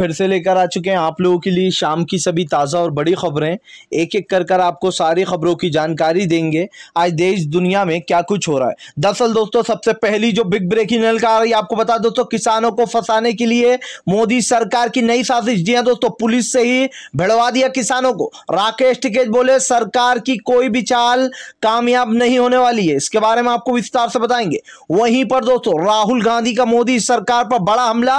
फिर से लेकर आ चुके हैं आप लोगों के लिए शाम की सभी ताज़ा और बड़ी खबरें एक एक कर कर आपको सारी खबरों की जानकारी देंगे आज देश दुनिया में क्या कुछ हो रहा है दरअसल दोस्तों सबसे पहली जो बिग ब्रेकिंग नल का रही आपको बता दोस्तों किसानों को फंसाने के लिए मोदी सरकार की नई साजिश दिया दोस्तों पुलिस से ही भिड़वा दिया किसानों को राकेश टिकेत बोले सरकार की कोई भी चाल कामयाब नहीं होने वाली है इसके बारे में आपको विस्तार से बताएंगे वहीं पर दोस्तों राहुल गांधी का मोदी सरकार पर बड़ा हमला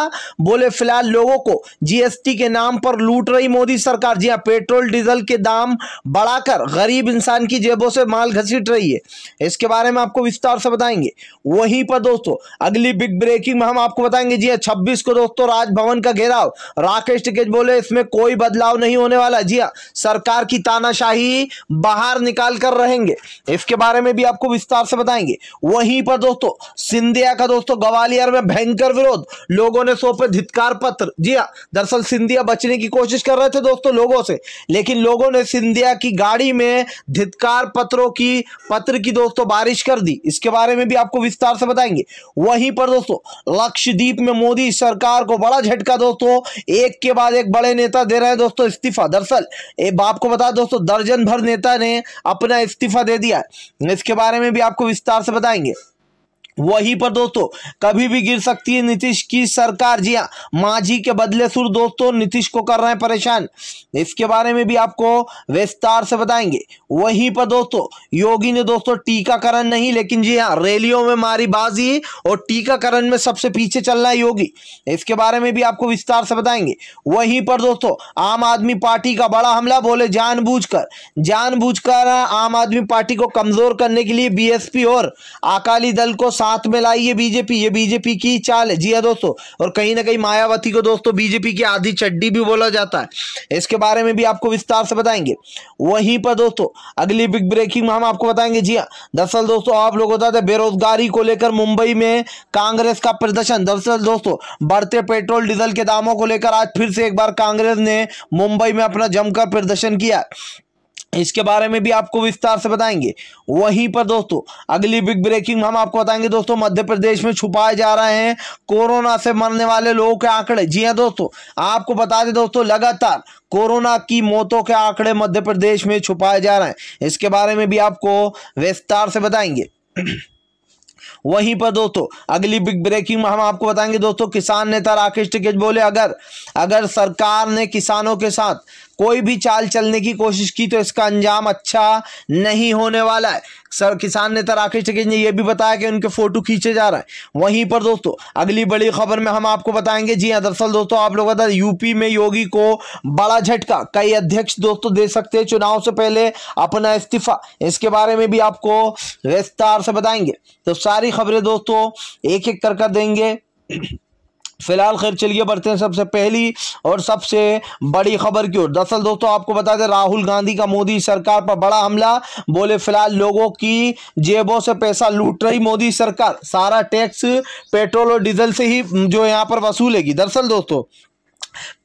बोले फिलहाल लोगों को जीएसटी के नाम पर लूट रही मोदी सरकार जी हाँ पेट्रोल डीजल के दाम बढ़ाकर गरीब इंसान की जेबों से माल घसीट रही है इसके बारे में आपको विस्तार से बताएंगे वहीं पर दोस्तों अगली बिग ब्रेकिंग में हम आपको बताएंगे जी हाँ छब्बीस को दोस्तों राजभवन का घेराव राकेश टिकेज बोले इसमें कोई बदलाव नहीं होने वाला जी हाँ सरकार की तानाशाही बाहर निकाल कर रहेंगे इसके बारे में भी आपको विस्तार से बताएंगे वहीं पर दोस्तों सिंधिया का दोस्तों ग्वालियर में भयंकर विरोध लोगों ने सौंपे धित्कार पत्र जी हाँ दरअसल सिंधिया बचने की कोशिश कर रहे थे दोस्तों लोगों से लेकिन लोगों ने सिंधिया की गाड़ी में धितकार पत्रों की पत्र की दोस्तों बारिश कर दी इसके बारे में भी आपको विस्तार से बताएंगे वहीं पर दोस्तों लक्षद्वीप में मोदी सरकार को बड़ा झटका दोस्तों एक के बाद एक बड़े नेता दे रहे हैं दोस्तों इस्तीफा दरअसल आपको बता दोस्तों दर्जन भर नेता ने अपना इस्तीफा दे दिया इसके बारे में भी आपको विस्तार से बताएंगे वहीं पर दोस्तों कभी भी गिर सकती है नीतीश की सरकार जी हाँ माझी के बदले सुर दोस्तों नीतीश को कर रहे हैं परेशान इसके बारे में भी आपको विस्तार से बताएंगे वहीं पर दोस्तों योगी ने दोस्तों टीकाकरण नहीं लेकिन जी हाँ रैलियों में मारी बाजी और टीकाकरण में सबसे पीछे चलना है योगी इसके बारे में भी आपको विस्तार से बताएंगे वहीं पर दोस्तों आम आदमी पार्टी का बड़ा हमला बोले जानबूझकर कर आम आदमी पार्टी को कमजोर करने के लिए बी और अकाली दल को साथ में लाई है बीजेपी ये बीजेपी की चाल है जी हाँ दोस्तों और कहीं ना कहीं मायावती को दोस्तों बीजेपी की आधी चड्डी भी बोला जाता है इसके बारे में भी आपको विस्तार से बताएंगे वहीं पर दोस्तों अगली बिग ब्रेकिंग में हम आपको बताएंगे जी हाँ दरअसल दोस्तों आप लोग बताते दें बेरोजगारी को लेकर मुंबई में कांग्रेस का प्रदर्शन दरअसल दोस्तों बढ़ते पेट्रोल डीजल के दामों को लेकर आज फिर से एक बार कांग्रेस ने मुंबई में अपना जमकर प्रदर्शन किया इसके बारे में भी आपको विस्तार से बताएंगे वहीं पर दोस्तों अगली बिग ब्रेकिंग हम आपको बताएंगे दोस्तों मध्य प्रदेश में छुपाए जा रहे हैं कोरोना से मरने वाले लोगों के आंकड़े जी हां दोस्तों आपको बता दें दोस्तों लगातार कोरोना की मौतों के आंकड़े मध्य प्रदेश में छुपाए जा रहे हैं इसके बारे में भी आपको विस्तार से बताएंगे वहीं पर दोस्तों अगली बिग ब्रेकिंग में हम आपको बताएंगे दोस्तों किसान नेता राकेश टिकेज बोले अगर अगर सरकार ने किसानों के साथ कोई भी चाल चलने की कोशिश की तो इसका अंजाम अच्छा नहीं होने वाला है सर किसान नेता राकेश टिकेज ने यह भी बताया कि उनके फोटो खींचे जा रहे हैं वहीं पर दोस्तों अगली बड़ी खबर में हम आपको बताएंगे जी हाँ दरअसल दोस्तों आप लोग बता यूपी में योगी को बड़ा झटका कई अध्यक्ष दोस्तों दे सकते हैं चुनाव से पहले अपना इस्तीफा इसके बारे में भी आपको विस्तार से बताएंगे तो सारी खबरें दोस्तों एक एक कर कर देंगे फिलहाल खैर चलिए बढ़ते हैं सबसे पहली और सबसे बड़ी खबर की ओर दरअसल दोस्तों आपको बता दें राहुल गांधी का मोदी सरकार पर बड़ा हमला बोले फिलहाल लोगों की जेबों से पैसा लूट रही मोदी सरकार सारा टैक्स पेट्रोल और डीजल से ही जो यहाँ पर वसूलेगी दरअसल दोस्तों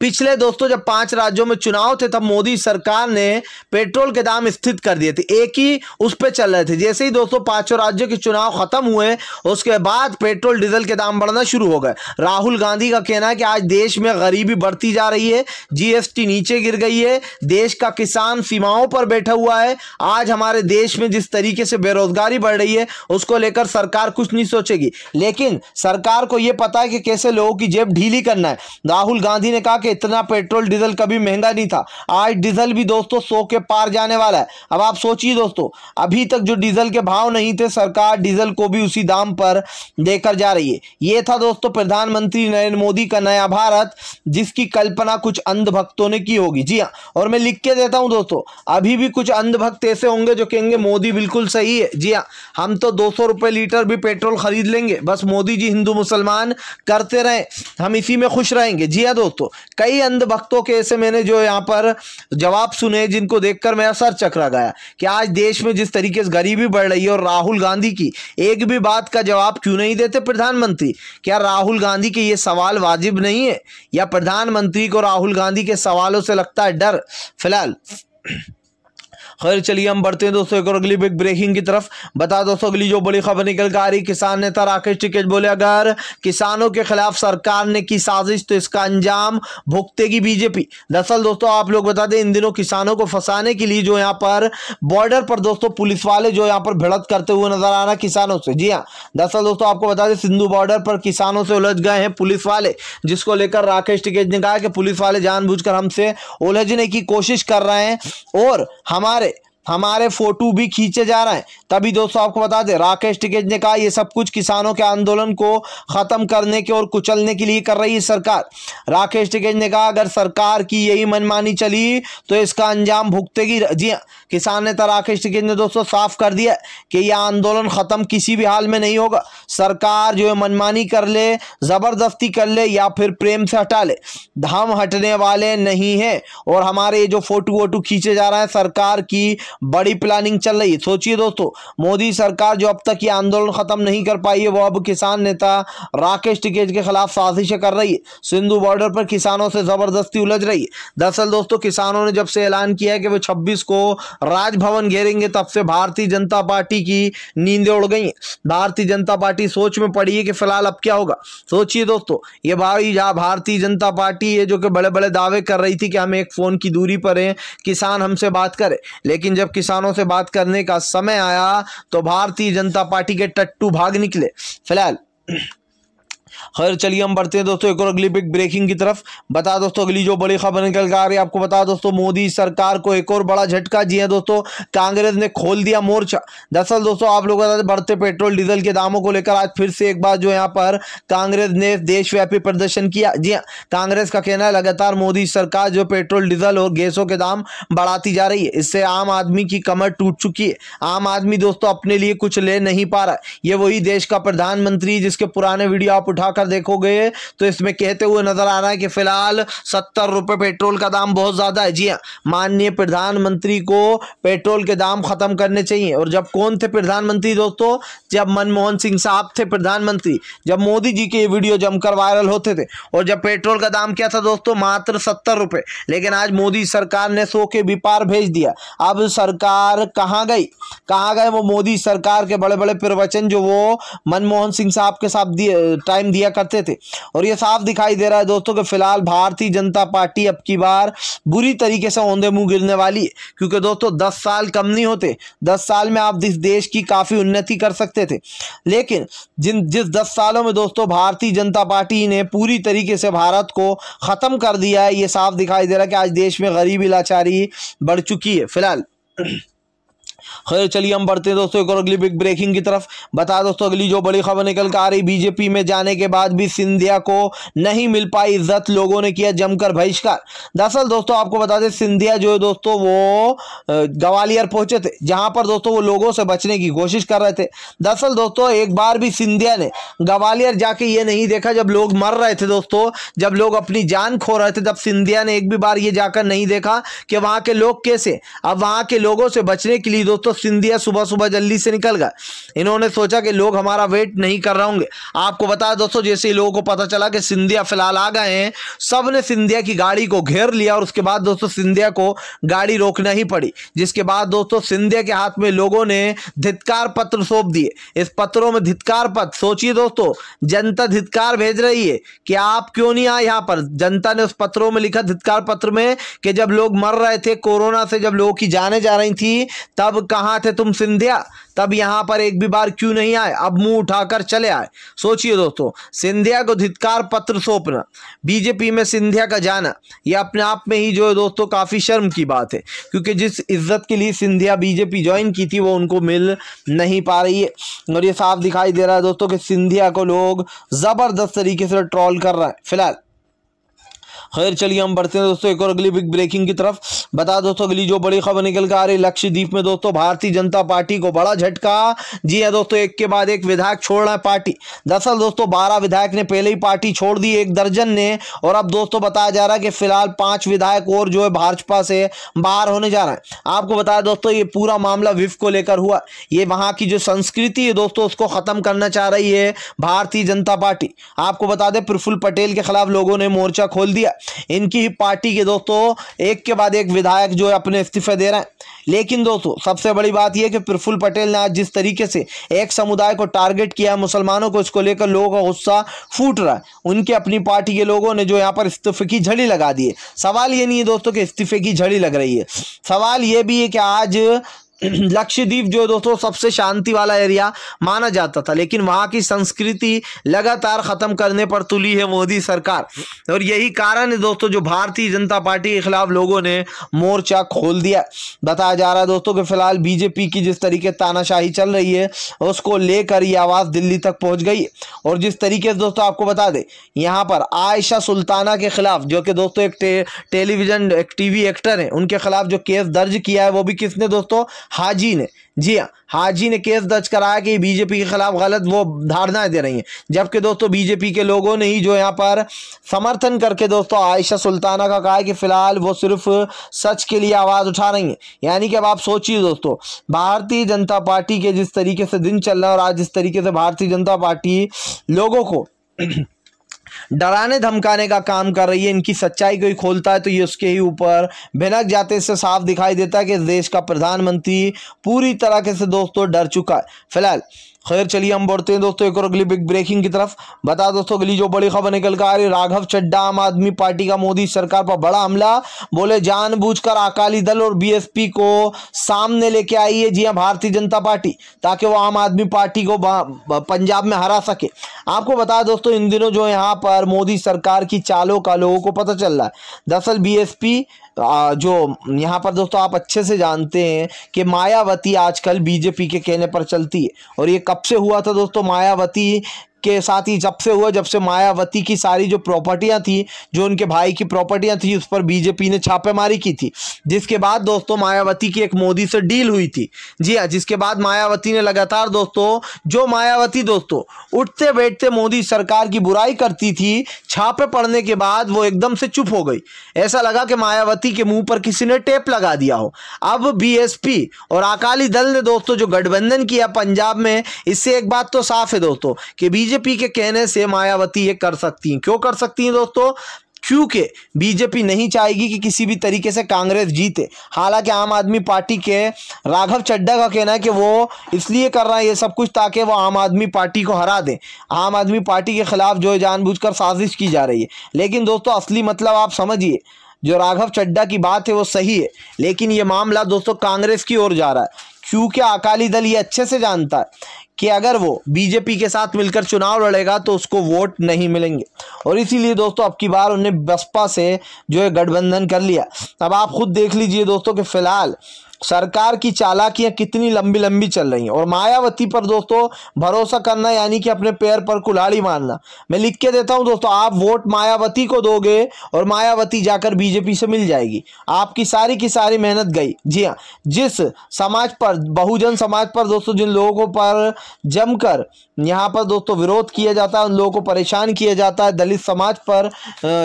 पिछले दोस्तों जब पांच राज्यों में चुनाव थे तब मोदी सरकार ने पेट्रोल के दाम स्थित कर दिए थे एक ही उस पर चल रहे थे जैसे ही दोस्तों पांचों राज्यों के चुनाव खत्म हुए उसके बाद पेट्रोल डीजल के दाम बढ़ना शुरू हो गए राहुल गांधी का कहना है कि आज देश में गरीबी बढ़ती जा रही है जीएसटी नीचे गिर गई है देश का किसान सीमाओं पर बैठा हुआ है आज हमारे देश में जिस तरीके से बेरोजगारी बढ़ रही है उसको लेकर सरकार कुछ नहीं सोचेगी लेकिन सरकार को यह पता है कि कैसे लोगों की जेब ढीली करना है राहुल गांधी ने ने कहा कि इतना पेट्रोल डीजल कभी महंगा नहीं था आज डीजल भी दोस्तों सौ के पार जाने वाला है अब आप सोचिए दोस्तों अभी तक जो डीजल के भाव नहीं थे सरकार डीजल को भी उसी दाम पर देकर जा रही है ये था दोस्तों प्रधानमंत्री नरेंद्र मोदी का नया भारत जिसकी कल्पना कुछ अंधभक्तों ने की होगी जी हाँ और मैं लिख के देता हूँ दोस्तों अभी भी कुछ अंधभक्त ऐसे होंगे जो कहेंगे मोदी बिल्कुल सही है जी हाँ हम तो दो सौ लीटर भी पेट्रोल खरीद लेंगे बस मोदी जी हिंदू मुसलमान करते रहें हम इसी में खुश रहेंगे जी हाँ दोस्तों दोस्तों कई अंधभक्तों के ऐसे मैंने जो यहाँ पर जवाब सुने जिनको देखकर मेरा सर चकरा गया कि आज देश में जिस तरीके से गरीबी बढ़ रही है और राहुल गांधी की एक भी बात का जवाब क्यों नहीं देते प्रधानमंत्री क्या राहुल गांधी के ये सवाल वाजिब नहीं है या प्रधानमंत्री को राहुल गांधी के सवालों से लगता है डर फिलहाल खैर चलिए हम बढ़ते हैं दोस्तों एक और अगली बिग ब्रेकिंग की तरफ बता दोस्तों अगली जो बड़ी खबर निकल कर आ रही किसान नेता राकेश टिकेट बोले अगर किसानों के खिलाफ सरकार ने की साजिश तो इसका अंजाम भुगतेगी बीजेपी दरअसल दोस्तों आप लोग बता दें इन दिनों किसानों को फंसाने के लिए जो यहाँ पर बॉर्डर पर दोस्तों पुलिस वाले जो यहाँ पर भिड़त करते हुए नजर आ रहा किसानों से जी हाँ दरअसल दोस्तों आपको बता दें सिंधु बॉर्डर पर किसानों से उलझ गए हैं पुलिस वाले जिसको लेकर राकेश टिकेट ने कहा कि पुलिस वाले जानबूझकर हमसे उलझने की कोशिश कर रहे हैं और हमारे हमारे फोटो भी खींचे जा रहे हैं तभी दोस्तों आपको बता दें राकेश टिकेज ने कहा यह सब कुछ किसानों के आंदोलन को ख़त्म करने के और कुचलने के लिए कर रही है सरकार राकेश टिकेज ने कहा अगर सरकार की यही मनमानी चली तो इसका अंजाम भुगतेगी जी हाँ, किसान नेता राकेश टिकेज ने दोस्तों साफ कर दिया कि यह आंदोलन ख़त्म किसी भी हाल में नहीं होगा सरकार जो है मनमानी कर ले ज़बरदस्ती कर ले या फिर प्रेम से हटा ले हम हटने वाले नहीं हैं और हमारे ये जो फोटो वोटू खींचे जा रहे हैं सरकार की बड़ी प्लानिंग चल रही है सोचिए दोस्तों मोदी सरकार जो अब तक ये आंदोलन ख़त्म नहीं कर पाई है वो अब किसान नेता राकेश टिकेज के खिलाफ साजिशें कर रही है सिंधु बॉर्डर पर किसानों से ज़बरदस्ती उलझ रही है दरअसल दोस्तों किसानों ने जब से ऐलान किया है कि वो छब्बीस को राजभवन घेरेंगे तब से भारतीय जनता पार्टी की नींदें उड़ गई भारतीय जनता पार्टी सोच में पड़ी है कि फिलहाल अब क्या होगा सोचिए दोस्तों ये भाई भारतीय जनता पार्टी है जो कि बड़े बड़े दावे कर रही थी कि हम एक फ़ोन की दूरी पर हैं किसान हमसे बात करें लेकिन जब जब किसानों से बात करने का समय आया तो भारतीय जनता पार्टी के टट्टू भाग निकले फिलहाल खैर चलिए हम बढ़ते हैं दोस्तों एक और अगली बिग ब्रेकिंग की तरफ बता दोस्तों अगली जो बड़ी खबर निकल कर आ रही है आपको बता दोस्तों मोदी सरकार को एक और बड़ा झटका जी है दोस्तों कांग्रेस ने खोल दिया मोर्चा दरअसल दोस्तों आप लोग बढ़ते पेट्रोल डीजल के दामों को लेकर आज फिर से एक बार जो यहाँ पर कांग्रेस ने देशव्यापी प्रदर्शन किया जी हाँ कांग्रेस का कहना है लगातार मोदी सरकार जो पेट्रोल डीजल और गैसों के दाम बढ़ाती जा रही है इससे आम आदमी की कमर टूट चुकी है आम आदमी दोस्तों अपने लिए कुछ ले नहीं पा रहा ये वही देश का प्रधानमंत्री जिसके पुराने वीडियो आप उठा उठाकर देखोगे तो इसमें कहते हुए नजर आ रहा है कि फिलहाल सत्तर रुपए पेट्रोल का दाम बहुत ज़्यादा है जी हाँ माननीय प्रधानमंत्री को पेट्रोल के दाम ख़त्म करने चाहिए और जब कौन थे प्रधानमंत्री दोस्तों जब मनमोहन सिंह साहब थे प्रधानमंत्री जब मोदी जी के वीडियो जमकर वायरल होते थे और जब पेट्रोल का दाम क्या था दोस्तों मात्र सत्तर रुपए लेकिन आज मोदी सरकार ने सो के विपार भेज दिया अब सरकार कहाँ गई कहाँ गए वो मोदी सरकार के बड़े बड़े प्रवचन जो वो मनमोहन सिंह साहब के साथ टाइम दिया करते थे और ये साफ दिखाई दे रहा है दोस्तों कि फिलहाल भारतीय जनता पार्टी अब की बार बुरी तरीके से औंधे मुंह गिरने वाली है क्योंकि दोस्तों दस साल कम नहीं होते दस साल में आप इस देश की काफ़ी उन्नति कर सकते थे लेकिन जिन जिस दस सालों में दोस्तों भारतीय जनता पार्टी ने पूरी तरीके से भारत को ख़त्म कर दिया है ये साफ दिखाई दे रहा है कि आज देश में गरीबी लाचारी बढ़ चुकी है फिलहाल खैर चलिए हम बढ़ते हैं दोस्तों एक और अगली बिग ब्रेकिंग की तरफ बता दोस्तों अगली जो बड़ी खबर निकल कर आ रही बीजेपी में जाने के बाद भी सिंधिया को नहीं मिल पाई इज्जत लोगों ने किया जमकर बहिष्कार दरअसल दोस्तों आपको बता दें सिंधिया जो है दोस्तों वो ग्वालियर पहुंचे थे जहां पर दोस्तों वो लोगों से बचने की कोशिश कर रहे थे दरअसल दोस्तों एक बार भी सिंधिया ने ग्वालियर जाके ये नहीं देखा जब लोग मर रहे थे दोस्तों जब लोग अपनी जान खो रहे थे तब सिंधिया ने एक भी बार ये जाकर नहीं देखा कि वहां के लोग कैसे अब वहां के लोगों से बचने के लिए दोस्तों सिंधिया सुबह सुबह जल्दी से निकल गए इन्होंने सोचा कि लोग हमारा वेट नहीं कर रहे होंगे आपको बताया दोस्तों जैसे ही लोगों को पता चला कि सिंधिया फिलहाल आ गए हैं सब ने सिंधिया की गाड़ी को घेर लिया और उसके बाद दोस्तों सिंधिया को गाड़ी रोकना ही पड़ी जिसके बाद दोस्तों सिंधिया के हाथ में लोगों ने धितकार पत्र सौंप दिए इस पत्रों में धितकार पत्र सोचिए दोस्तों जनता धितकार भेज रही है कि आप क्यों नहीं आए यहाँ पर जनता ने उस पत्रों में लिखा धितकार पत्र में कि जब लोग मर रहे थे कोरोना से जब लोगों की जाने जा रही थी तब तब कहाँ थे तुम सिंधिया तब यहाँ पर एक भी बार क्यों नहीं आए अब मुंह उठाकर चले आए सोचिए दोस्तों सिंधिया को धित्कार पत्र सौंपना बीजेपी में सिंधिया का जाना यह अपने आप में ही जो है दोस्तों काफ़ी शर्म की बात है क्योंकि जिस इज्जत के लिए सिंधिया बीजेपी ज्वाइन की थी वो उनको मिल नहीं पा रही है और ये साफ दिखाई दे रहा है दोस्तों कि सिंधिया को लोग ज़बरदस्त तरीके से ट्रॉल कर रहे हैं फिलहाल खैर चलिए हम बढ़ते हैं दोस्तों एक और अगली बिग ब्रेकिंग की तरफ बता दोस्तों अगली जो बड़ी खबर निकल कर आ रही लक्षद्वीप में दोस्तों भारतीय जनता पार्टी को बड़ा झटका जी हाँ दोस्तों एक के बाद एक विधायक छोड़ रहा है पार्टी दरअसल दोस्तों बारह विधायक ने पहले ही पार्टी छोड़ दी एक दर्जन ने और अब दोस्तों बताया जा रहा है कि फिलहाल पांच विधायक और जो है भाजपा से बाहर होने जा रहा है आपको बताया दोस्तों ये पूरा मामला विफ को लेकर हुआ ये वहां की जो संस्कृति है दोस्तों उसको ख़त्म करना चाह रही है भारतीय जनता पार्टी आपको बता दें प्रफुल्ल पटेल के खिलाफ लोगों ने मोर्चा खोल दिया इनकी ही पार्टी के दोस्तों एक के बाद एक विधायक जो है अपने इस्तीफे दे रहे हैं लेकिन दोस्तों सबसे बड़ी बात यह कि प्रफुल्ल पटेल ने आज जिस तरीके से एक समुदाय को टारगेट किया है मुसलमानों को इसको लेकर लोगों का गुस्सा फूट रहा है उनके अपनी पार्टी के लोगों ने जो यहाँ पर इस्तीफे की झड़ी लगा दी है सवाल ये नहीं है दोस्तों कि इस्तीफे की झड़ी लग रही है सवाल ये भी है कि आज लक्षद्वीप जो दोस्तों सबसे शांति वाला एरिया माना जाता था लेकिन वहाँ की संस्कृति लगातार ख़त्म करने पर तुली है मोदी सरकार और यही कारण है दोस्तों जो भारतीय जनता पार्टी के खिलाफ लोगों ने मोर्चा खोल दिया बताया जा रहा है दोस्तों कि फिलहाल बीजेपी की जिस तरीके तानाशाही चल रही है उसको लेकर ये आवाज़ दिल्ली तक पहुँच गई और जिस तरीके से दोस्तों आपको बता दें यहाँ पर आयशा सुल्ताना के ख़िलाफ़ जो कि दोस्तों एक टेलीविज़न एक टीवी एक्टर है उनके खिलाफ जो केस दर्ज किया है वो भी किसने दोस्तों हाजी ने जी हाँ हाजी ने केस दर्ज कराया कि बीजेपी के खिलाफ गलत वो धारणाएं दे रही हैं जबकि दोस्तों बीजेपी के लोगों ने ही जो यहाँ पर समर्थन करके दोस्तों आयशा सुल्ताना का कहा है कि फ़िलहाल वो सिर्फ सच के लिए आवाज़ उठा रही हैं यानी कि अब आप सोचिए दोस्तों भारतीय जनता पार्टी के जिस तरीके से दिन चल रहा है और आज जिस तरीके से भारतीय जनता पार्टी लोगों को डराने धमकाने का काम कर रही है इनकी सच्चाई कोई खोलता है तो ये उसके ही ऊपर भिनक जाते इससे साफ दिखाई देता है कि देश का प्रधानमंत्री पूरी तरह से दोस्तों डर चुका है फिलहाल खैर चलिए हम बढ़ते हैं दोस्तों एक और अगली बिग ब्रेकिंग की तरफ बता दोस्तों अगली जो बड़ी खबर निकल कर आ रही राघव चड्डा आम आदमी पार्टी का मोदी सरकार पर बड़ा हमला बोले जानबूझकर अकाली दल और बीएसपी को सामने लेके आई है जी हाँ भारतीय जनता पार्टी ताकि वो आम आदमी पार्टी को पंजाब में हरा सके आपको बता दोस्तों इन दिनों जो यहाँ पर मोदी सरकार की चालों का लोगों को पता चल रहा है दरअसल पी जो यहाँ पर दोस्तों आप अच्छे से जानते हैं कि मायावती आजकल बीजेपी के कहने पर चलती है और ये कब से हुआ था दोस्तों मायावती के साथ ही जब से हुआ जब से मायावती की सारी जो प्रॉपर्टियां थी जो उनके भाई की प्रॉपर्टियां थी उस पर बीजेपी ने छापेमारी की थी जिसके बाद दोस्तों मायावती की एक मोदी से डील हुई थी जी हाँ जिसके बाद मायावती ने लगातार दोस्तों जो मायावती दोस्तों उठते बैठते मोदी सरकार की बुराई करती थी छापे पड़ने के बाद वो एकदम से चुप हो गई ऐसा लगा कि मायावती के मुंह पर किसी ने टेप लगा दिया हो अब बी और अकाली दल ने दोस्तों जो गठबंधन किया पंजाब में इससे एक बात तो साफ है दोस्तों कि बीजेपी के कहने से मायावती ये कर सकती हैं क्यों कर सकती हैं दोस्तों क्योंकि बीजेपी नहीं चाहेगी कि किसी भी तरीके से कांग्रेस जीते हालांकि आम आदमी पार्टी के राघव चड्डा का कहना है कि वो इसलिए कर रहा है ये सब कुछ ताकि वो आम आदमी पार्टी को हरा दें आम आदमी पार्टी के खिलाफ जो है जानबूझकर साजिश की जा रही है लेकिन दोस्तों असली मतलब आप समझिए जो राघव चड्डा की बात है वो सही है लेकिन ये मामला दोस्तों कांग्रेस की ओर जा रहा है क्योंकि अकाली दल ये अच्छे से जानता है कि अगर वो बीजेपी के साथ मिलकर चुनाव लड़ेगा तो उसको वोट नहीं मिलेंगे और इसीलिए दोस्तों अब की बार उन्हें बसपा से जो है गठबंधन कर लिया अब आप खुद देख लीजिए दोस्तों कि फिलहाल सरकार की चालाकियां कितनी लंबी लंबी चल रही हैं और मायावती पर दोस्तों भरोसा करना यानी कि अपने पैर पर कुल्हाड़ी मारना मैं लिख के देता हूं दोस्तों आप वोट मायावती को दोगे और मायावती जाकर बीजेपी से मिल जाएगी आपकी सारी की सारी मेहनत गई जी हाँ जिस समाज पर बहुजन समाज पर दोस्तों जिन लोगों पर जमकर यहाँ पर दोस्तों विरोध किया जाता है उन लोगों को परेशान किया जाता है दलित समाज पर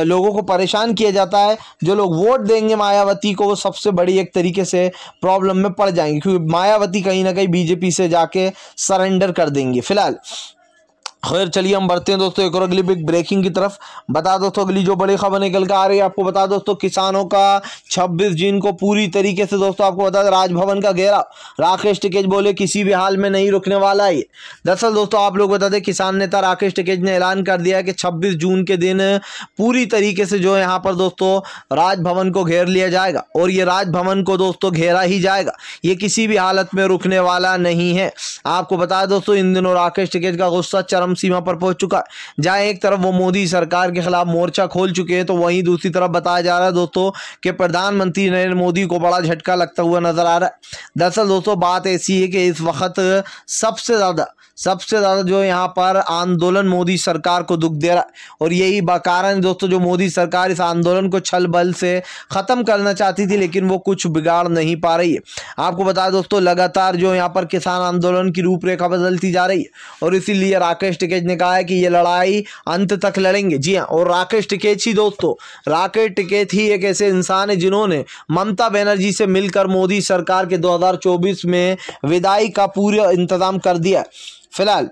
लोगों को परेशान किया जाता है जो लोग वोट देंगे मायावती को वो सबसे बड़ी एक तरीके से प्रॉब्लम में पड़ जाएंगे क्योंकि मायावती कहीं ना कहीं बीजेपी से जाके सरेंडर कर देंगे फिलहाल खैर चलिए हम बढ़ते हैं दोस्तों एक और अगली बिग ब्रेकिंग की तरफ बता दोस्तों अगली जो बड़ी खबर निकल के आ रही है आपको बता दोस्तों किसानों का 26 जून को पूरी तरीके से दोस्तों आपको बता दें राजभवन का घेरा राकेश टिकेज बोले किसी भी हाल में नहीं रुकने वाला है दरअसल दोस्तों आप लोग बता दें किसान नेता राकेश टिकेज ने ऐलान कर दिया है कि छब्बीस जून के दिन पूरी तरीके से जो है यहाँ पर दोस्तों राजभवन को घेर लिया जाएगा और ये राजभवन को दोस्तों घेरा ही जाएगा ये किसी भी हालत में रुकने वाला नहीं है आपको बताया दोस्तों इन दिनों राकेश टिकेज का गुस्सा चरम चरम सीमा पर पहुंच चुका है जहां एक तरफ वो मोदी सरकार के खिलाफ मोर्चा खोल चुके हैं तो वहीं दूसरी तरफ बताया जा रहा है दोस्तों कि प्रधानमंत्री नरेंद्र मोदी को बड़ा झटका लगता हुआ नजर आ रहा है दरअसल दोस्तों बात ऐसी है कि इस वक्त सबसे ज़्यादा सबसे ज़्यादा जो यहाँ पर आंदोलन मोदी सरकार को दुख दे रहा और यही कारण दोस्तों जो मोदी सरकार इस आंदोलन को छल बल से ख़त्म करना चाहती थी लेकिन वो कुछ बिगाड़ नहीं पा रही है आपको बता दोस्तों लगातार जो यहाँ पर किसान आंदोलन की रूपरेखा बदलती जा रही है और इसीलिए राकेश टिकेज ने कहा है कि ये लड़ाई अंत तक लड़ेंगे जी हाँ और राकेश टिकेच ही दोस्तों राकेश टिकेत ही एक ऐसे इंसान है जिन्होंने ममता बनर्जी से मिलकर मोदी सरकार के दो में विदाई का पूरा इंतज़ाम कर दिया فلال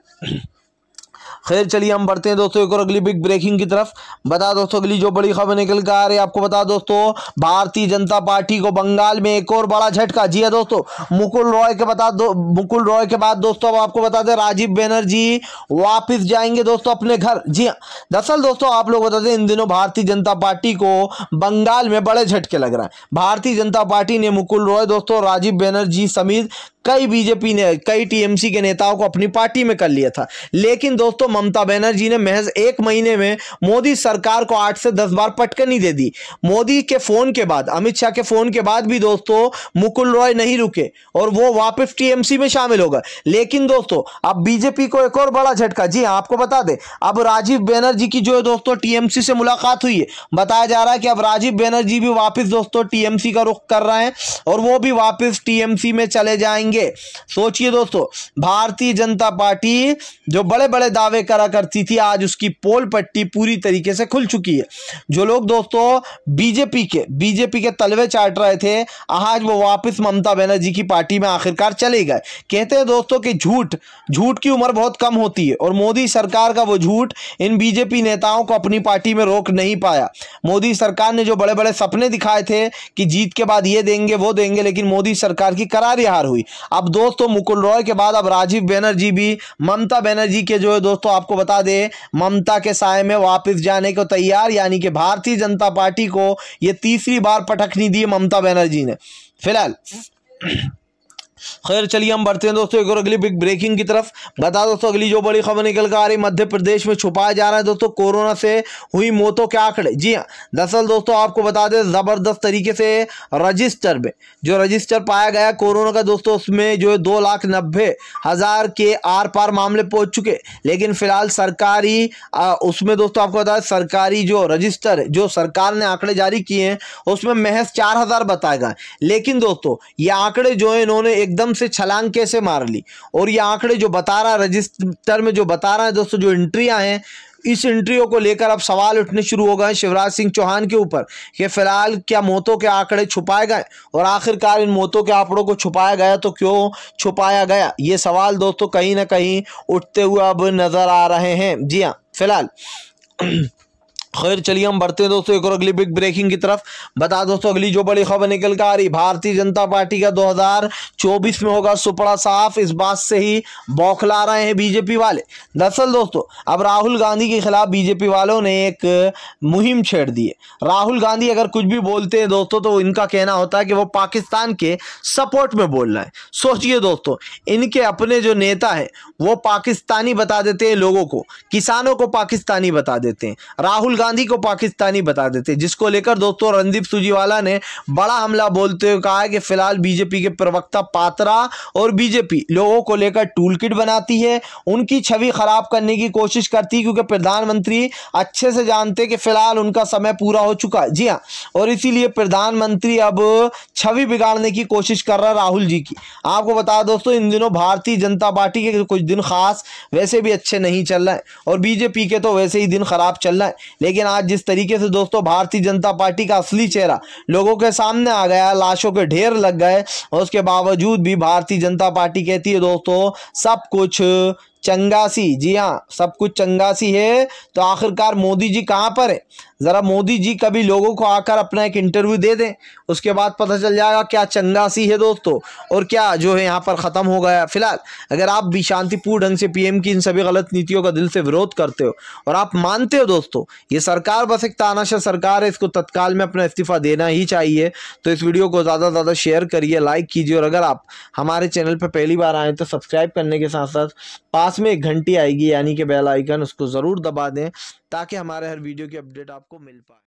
खैर चलिए हम बढ़ते हैं दोस्तों एक और अगली बिग ब्रेकिंग की तरफ बता दोस्तों अगली जो बड़ी खबर निकल कर आ रही है आपको बता दोस्तों भारतीय जनता पार्टी को बंगाल में एक और बड़ा झटका जी है हाँ दोस्तों मुकुल रॉय के बता दो मुकुल रॉय के बाद दोस्तों अब आपको बता दें राजीव बैनर्जी वापिस जाएंगे दोस्तों अपने घर जी हाँ दरअसल दोस्तों आप लोग बता दें इन दिनों भारतीय जनता पार्टी को बंगाल में बड़े झटके लग रहे हैं भारतीय जनता पार्टी ने मुकुल रॉय दोस्तों राजीव बैनर्जी समेत कई बीजेपी ने कई टीएमसी के नेताओं को अपनी पार्टी में कर लिया था लेकिन दोस्तों ममता बनर्जी ने महज एक महीने में मोदी सरकार को आठ से दस बार पटकनी दे दी मोदी के फोन के बाद अमित शाह के फोन के बाद भी दोस्तों मुकुल रॉय नहीं रुके और वो वापस टीएमसी में शामिल हो गए लेकिन दोस्तों अब बीजेपी को एक और बड़ा झटका जी हाँ, आपको बता दे अब राजीव बैनर्जी की जो है दोस्तों टीएमसी से मुलाकात हुई है बताया जा रहा है कि अब राजीव बैनर्जी भी वापिस दोस्तों टीएमसी का रुख कर रहे हैं और वो भी वापिस टीएमसी में चले जाएंगे सोचिए दोस्तों भारतीय जनता पार्टी जो बड़े बड़े दावे दावे करा करती थी आज उसकी पोल पट्टी पूरी तरीके से खुल चुकी है जो लोग दोस्तों बीजेपी के बीजेपी के तलवे चाट रहे थे आज वो वापस ममता बनर्जी की पार्टी में आखिरकार चले गए कहते हैं दोस्तों कि झूठ झूठ की उम्र बहुत कम होती है और मोदी सरकार का वो झूठ इन बीजेपी नेताओं को अपनी पार्टी में रोक नहीं पाया मोदी सरकार ने जो बड़े बड़े सपने दिखाए थे कि जीत के बाद ये देंगे वो देंगे लेकिन मोदी सरकार की करारी हार हुई अब दोस्तों मुकुल रॉय के बाद अब राजीव बनर्जी भी ममता बनर्जी के जो है दोस्तों दोस्तों आपको बता दें ममता के साय में वापस जाने को तैयार यानी कि भारतीय जनता पार्टी को ये तीसरी बार पटखनी दी ममता बनर्जी ने फिलहाल खैर चलिए हम बढ़ते हैं दोस्तों एक और अगली बिग ब्रेकिंग की तरफ बता दोस्तों अगली जो बड़ी खबर निकल कर आ रही मध्य प्रदेश में छुपाया जा रहा है दोस्तों कोरोना से हुई मौतों के आंकड़े जी हाँ दरअसल दोस्तों आपको बता दें ज़बरदस्त तरीके से रजिस्टर में जो रजिस्टर पाया गया कोरोना का दोस्तों उसमें जो है दो लाख नब्बे हज़ार के आर पार मामले पहुंच चुके लेकिन फिलहाल सरकारी उसमें दोस्तों आपको बता दें सरकारी जो रजिस्टर जो सरकार ने आंकड़े जारी किए हैं उसमें महज चार हज़ार बताया गया लेकिन दोस्तों ये आंकड़े जो है इन्होंने एक एकदम से छलांग कैसे मार ली और ये आंकड़े जो बता रहा है रजिस्टर में जो बता रहा है दोस्तों जो एंट्रियां हैं इस इंटरव्यू को लेकर अब सवाल उठने शुरू हो गए शिवराज सिंह चौहान के ऊपर कि फिलहाल क्या मौतों के आंकड़े छुपाए गए और आखिरकार इन मौतों के आंकड़ों को छुपाया गया तो क्यों छुपाया गया ये सवाल दोस्तों कहीं ना कहीं उठते हुए अब नज़र आ रहे हैं जी हाँ फिलहाल खैर चलिए हम बढ़ते हैं दोस्तों एक और अगली बिग ब्रेकिंग की तरफ बता दोस्तों अगली जो बड़ी खबर निकल कर आ रही भारतीय जनता पार्टी का 2024 में होगा सुपड़ा साफ इस बात से ही बौखला रहे हैं बीजेपी वाले दरअसल दोस्तों अब राहुल गांधी के खिलाफ बीजेपी वालों ने एक मुहिम छेड़ दी है राहुल गांधी अगर कुछ भी बोलते हैं दोस्तों तो इनका कहना होता है कि वो पाकिस्तान के सपोर्ट में बोल रहे हैं सोचिए दोस्तों इनके अपने जो नेता है वो पाकिस्तानी बता देते हैं लोगों को किसानों को पाकिस्तानी बता देते हैं राहुल गांधी गांधी को पाकिस्तानी बता देते जिसको लेकर दोस्तों रणदीप सुरजेवाला ने बड़ा हमला बोलते हुए कहा है कि फिलहाल बीजेपी के प्रवक्ता पात्रा और बीजेपी लोगों को लेकर टूल किट बनाती है उनकी छवि खराब करने की कोशिश करती है क्योंकि प्रधानमंत्री अच्छे से जानते कि फिलहाल उनका समय पूरा हो चुका है जी हाँ और इसीलिए प्रधानमंत्री अब छवि बिगाड़ने की कोशिश कर रहा राहुल जी की आपको बता दोस्तों इन दिनों भारतीय जनता पार्टी के कुछ दिन खास वैसे भी अच्छे नहीं चल रहे और बीजेपी के तो वैसे ही दिन खराब चल रहे हैं लेकिन आज जिस तरीके से दोस्तों भारतीय जनता पार्टी का असली चेहरा लोगों के सामने आ गया लाशों के ढेर लग गए और उसके बावजूद भी भारतीय जनता पार्टी कहती है दोस्तों सब कुछ चंगासी जी हाँ सब कुछ चंगासी है तो आखिरकार मोदी जी कहाँ पर है ज़रा मोदी जी कभी लोगों को आकर अपना एक इंटरव्यू दे दें उसके बाद पता चल जाएगा क्या चंगासी है दोस्तों और क्या जो है यहाँ पर ख़त्म हो गया फिलहाल अगर आप भी शांतिपूर्ण ढंग से पीएम की इन सभी गलत नीतियों का दिल से विरोध करते हो और आप मानते हो दोस्तों ये सरकार बस एक तानाशाह सरकार है इसको तत्काल में अपना इस्तीफ़ा देना ही चाहिए तो इस वीडियो को ज़्यादा से ज़्यादा शेयर करिए लाइक कीजिए और अगर आप हमारे चैनल पर पहली बार आएँ तो सब्सक्राइब करने के साथ साथ पास पास में एक घंटी आएगी यानी कि बेल आइकन उसको ज़रूर दबा दें ताकि हमारे हर वीडियो की अपडेट आपको मिल पाए